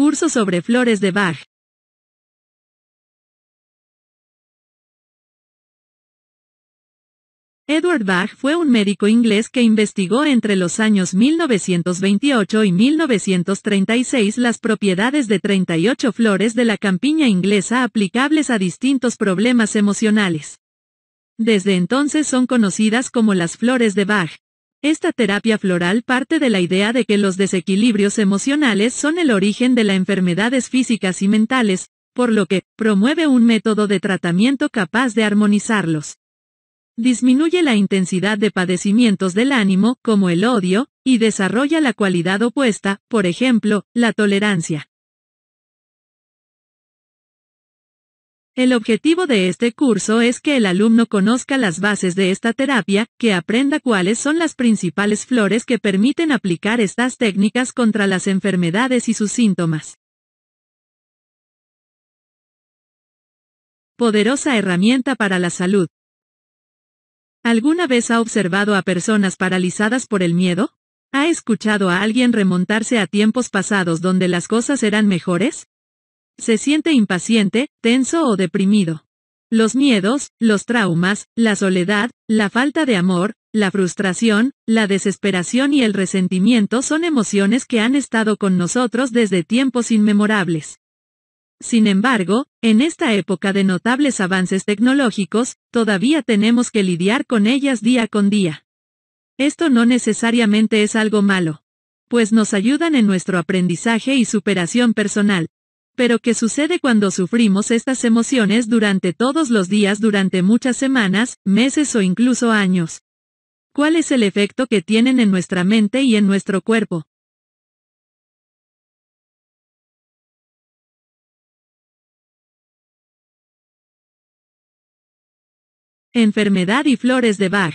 Curso sobre flores de Bach. Edward Bach fue un médico inglés que investigó entre los años 1928 y 1936 las propiedades de 38 flores de la campiña inglesa aplicables a distintos problemas emocionales. Desde entonces son conocidas como las flores de Bach. Esta terapia floral parte de la idea de que los desequilibrios emocionales son el origen de las enfermedades físicas y mentales, por lo que, promueve un método de tratamiento capaz de armonizarlos. Disminuye la intensidad de padecimientos del ánimo, como el odio, y desarrolla la cualidad opuesta, por ejemplo, la tolerancia. El objetivo de este curso es que el alumno conozca las bases de esta terapia, que aprenda cuáles son las principales flores que permiten aplicar estas técnicas contra las enfermedades y sus síntomas. Poderosa herramienta para la salud. ¿Alguna vez ha observado a personas paralizadas por el miedo? ¿Ha escuchado a alguien remontarse a tiempos pasados donde las cosas eran mejores? Se siente impaciente, tenso o deprimido. Los miedos, los traumas, la soledad, la falta de amor, la frustración, la desesperación y el resentimiento son emociones que han estado con nosotros desde tiempos inmemorables. Sin embargo, en esta época de notables avances tecnológicos, todavía tenemos que lidiar con ellas día con día. Esto no necesariamente es algo malo, pues nos ayudan en nuestro aprendizaje y superación personal pero qué sucede cuando sufrimos estas emociones durante todos los días durante muchas semanas, meses o incluso años. ¿Cuál es el efecto que tienen en nuestra mente y en nuestro cuerpo? Enfermedad y flores de Bach.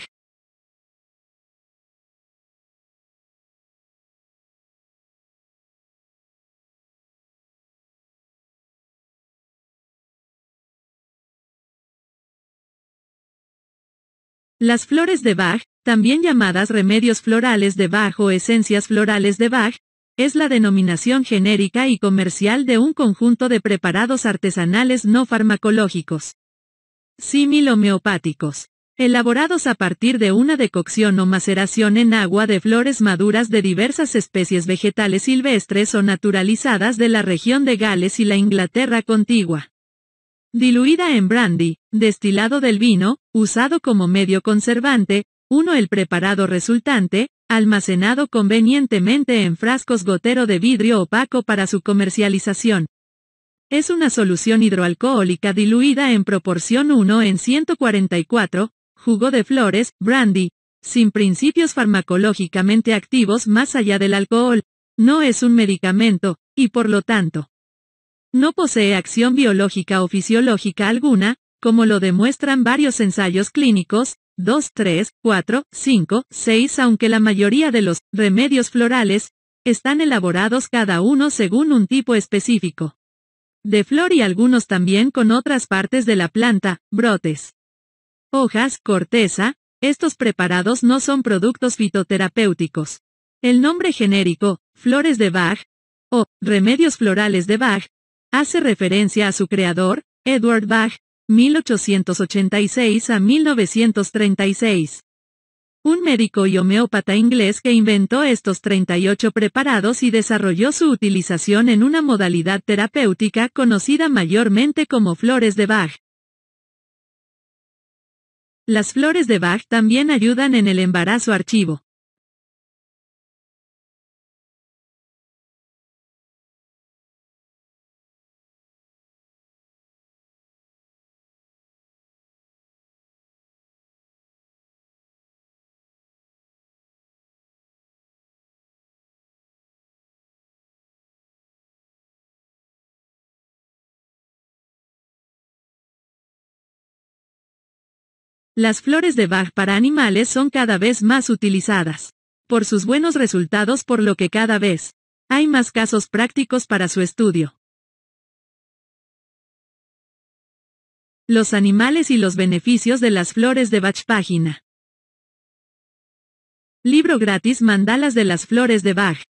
Las flores de Bach, también llamadas remedios florales de Bach o esencias florales de Bach, es la denominación genérica y comercial de un conjunto de preparados artesanales no farmacológicos. Símil homeopáticos. Elaborados a partir de una decocción o maceración en agua de flores maduras de diversas especies vegetales silvestres o naturalizadas de la región de Gales y la Inglaterra contigua diluida en brandy, destilado del vino, usado como medio conservante, uno el preparado resultante, almacenado convenientemente en frascos gotero de vidrio opaco para su comercialización. Es una solución hidroalcohólica diluida en proporción 1 en 144, jugo de flores, brandy, sin principios farmacológicamente activos más allá del alcohol. No es un medicamento, y por lo tanto, no posee acción biológica o fisiológica alguna, como lo demuestran varios ensayos clínicos, 2, 3, 4, 5, 6, aunque la mayoría de los remedios florales están elaborados cada uno según un tipo específico. De flor y algunos también con otras partes de la planta, brotes, hojas, corteza, estos preparados no son productos fitoterapéuticos. El nombre genérico, flores de Bach, o remedios florales de Bach, hace referencia a su creador, Edward Bach, 1886 a 1936. Un médico y homeópata inglés que inventó estos 38 preparados y desarrolló su utilización en una modalidad terapéutica conocida mayormente como flores de Bach. Las flores de Bach también ayudan en el embarazo archivo. Las flores de Bach para animales son cada vez más utilizadas. Por sus buenos resultados por lo que cada vez hay más casos prácticos para su estudio. Los animales y los beneficios de las flores de Bach página. Libro gratis Mandalas de las flores de Bach.